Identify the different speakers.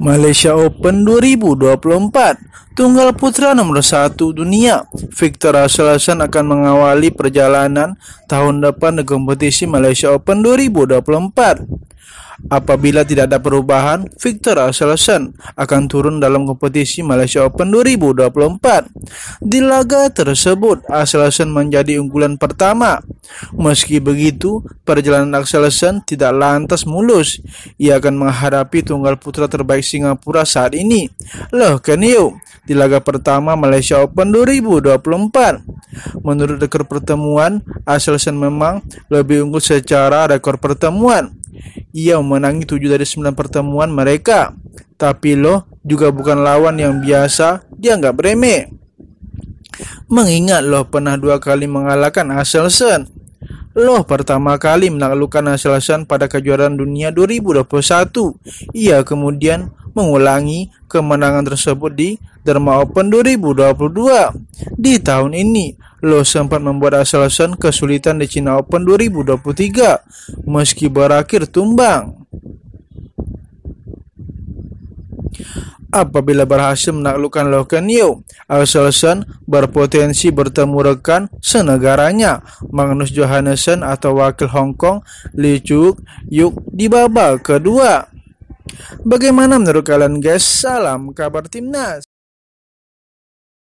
Speaker 1: Malaysia Open 2024 Tunggal putra nomor satu dunia Victor Hasselhassen akan mengawali perjalanan tahun depan di kompetisi Malaysia Open 2024 Apabila tidak ada perubahan, Victor Axelsen akan turun dalam kompetisi Malaysia Open 2024. Di laga tersebut, Axelsen menjadi unggulan pertama. Meski begitu, perjalanan Axelsen tidak lantas mulus. Ia akan menghadapi tunggal putra terbaik Singapura saat ini, Loh Kenyu, di laga pertama Malaysia Open 2024. Menurut rekor pertemuan, Axelsen memang lebih unggul secara rekor pertemuan ia memenangi tujuh dari sembilan pertemuan mereka. Tapi Lo juga bukan lawan yang biasa dia nggak beremeh. Mengingat Lo pernah dua kali mengalahkan Aselsen. Lo pertama kali menaklukkan Aselsen pada kejuaraan dunia 2021. Ia kemudian mengulangi kemenangan tersebut di Derma Open 2022. Di tahun ini, Lo sempat membuat Axelsen kesulitan di China Open 2023 meski berakhir tumbang. Apabila berhasil menaklukkan Loh Yeo, Axelsen berpotensi bertemu rekan senegaranya Magnus Johansson atau wakil Hong Kong Lee Chuk Yuk di babak kedua. Bagaimana menurut kalian guys? Salam kabar timnas.